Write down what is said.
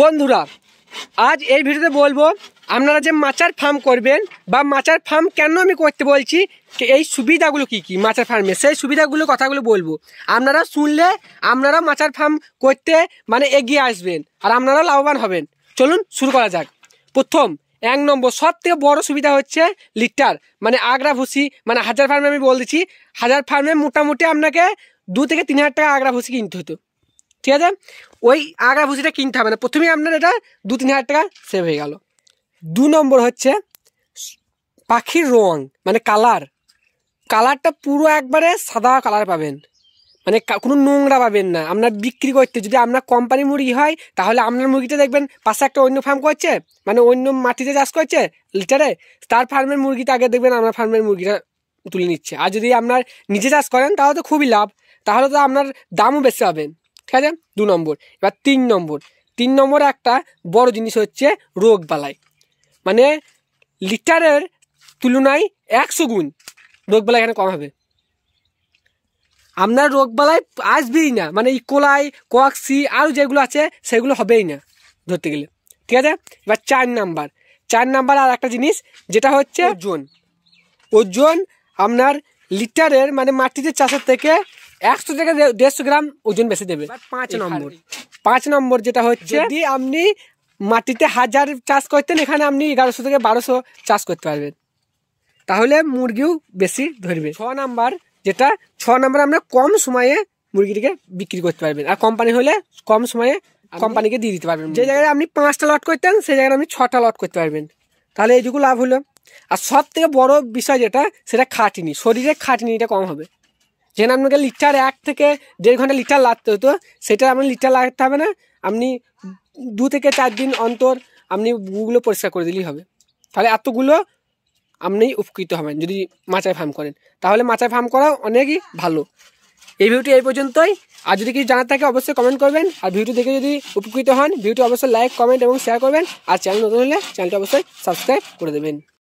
বন্ধুরা আজ এই ভিডিওতে বলবো আপনারা যে মাচার ফার্ম করবেন বা মাচার ফার্ম কেন আমি করতে বলছি এই সুবিধাগুলো কি কি মাচার ফার্মে সেই সুবিধাগুলো কথাগুলো বলবো আপনারা শুনলে আপনারা মাচার ফার্ম করতে মানে এগিয়ে আসবেন আর আপনারা লাভবান হবেন চলুন শুরু করা যাক প্রথম এক নম্বর সব থেকে বড় সুবিধা হচ্ছে লিটার মানে আগ্রা ভুসি মানে হাজার ফার্মে আমি বলছি হাজার ফার্মে মোটামুটি আপনাকে দু থেকে তিন হাজার টাকা আগ্রা ভুসি কিনতে হতো ঠিক আছে ওই আগা ভুসিটা কিনতে হবে না প্রথমেই আপনার এটা দু তিন হাজার টাকা সেভ হয়ে গেল দু নম্বর হচ্ছে পাখির রং মানে কালার কালারটা পুরো একবারে সাদা কালার পাবেন মানে কোনো নোংরা পাবেন না আপনার বিক্রি করতে যদি আপনার কোম্পানি মুরগি হয় তাহলে আপনার মুরগিটা দেখবেন পাশে একটা অন্য ফার্ম করছে মানে অন্য মাটিতে চাষ করছে লিটারে তার ফার্মের মুরগিটা আগে দেখবেন আপনার ফার্মের মুরগিটা তুলে নিচ্ছে আর যদি আপনার নিজে চাষ করেন তাহলে তো খুবই লাভ তাহলে তো আপনার দামও বেশি পাবেন ঠিক আছে দু নম্বর এবার তিন নম্বর তিন নম্বর একটা বড় জিনিস হচ্ছে রোগ বালাই মানে লিটারের তুলনায় একশো গুণ রোগ বালাই এখানে কম হবে আপনার রোগ বালাই আসবেই না মানে ইকোলাই কক্সি আরও যেগুলো আছে সেগুলো হবেই না ধরতে গেলে ঠিক আছে এবার চার নাম্বার চার নাম্বার আর একটা জিনিস যেটা হচ্ছে ওজন ওজন আপনার লিটারের মানে মাটিতে চাষের থেকে একশো থেকে দেড়শো গ্রাম ওজন বেশি দেবে পাঁচ নম্বর পাঁচ নম্বর যেটা হচ্ছে যদি আপনি মাটিতে হাজার চাষ করতেন এখানে আপনি এগারোশো থেকে বারোশো চাষ করতে পারবেন তাহলে মুরগিও বেশি ধরবে ছ নাম্বার যেটা ছ নাম্বার আমরা কম সময়ে মুরগিটিকে বিক্রি করতে পারবেন আর কোম্পানি হলে কম সময়ে কোম্পানিকে দিয়ে দিতে পারবেন যে জায়গায় আপনি পাঁচটা লট করতেন সেই জায়গায় আপনি ছটা লট করতে পারবেন তাহলে এইটুকু লাভ হলো আর সব থেকে বড় বিষয় যেটা সেটা খাটিনি শরীরে এটা কম হবে যেখানে আপনাকে লিটার এক থেকে দেড় ঘন্টা লিটার লাগতে হতো সেটা আপনার লিটার লাগাতে হবে না আপনি দু থেকে চার দিন অন্তর আপনি গুগুলো পরিষ্কার করে দিলেই হবে তাহলে এতগুলো আপনি উপকৃত হবেন যদি মাচায় ফার্ম করেন তাহলে মাচায় ফার্ম করা অনেকই ভালো এই ভিডিওটি এই পর্যন্তই আর যদি কিছু জানার থাকে অবশ্যই কমেন্ট করবেন আর ভিউটি দেখে যদি উপকৃত হন ভিডিওটি অবশ্যই লাইক কমেন্ট এবং শেয়ার করবেন আর চ্যানেল নতুন হলে চ্যানেলটি অবশ্যই সাবস্ক্রাইব করে দেবেন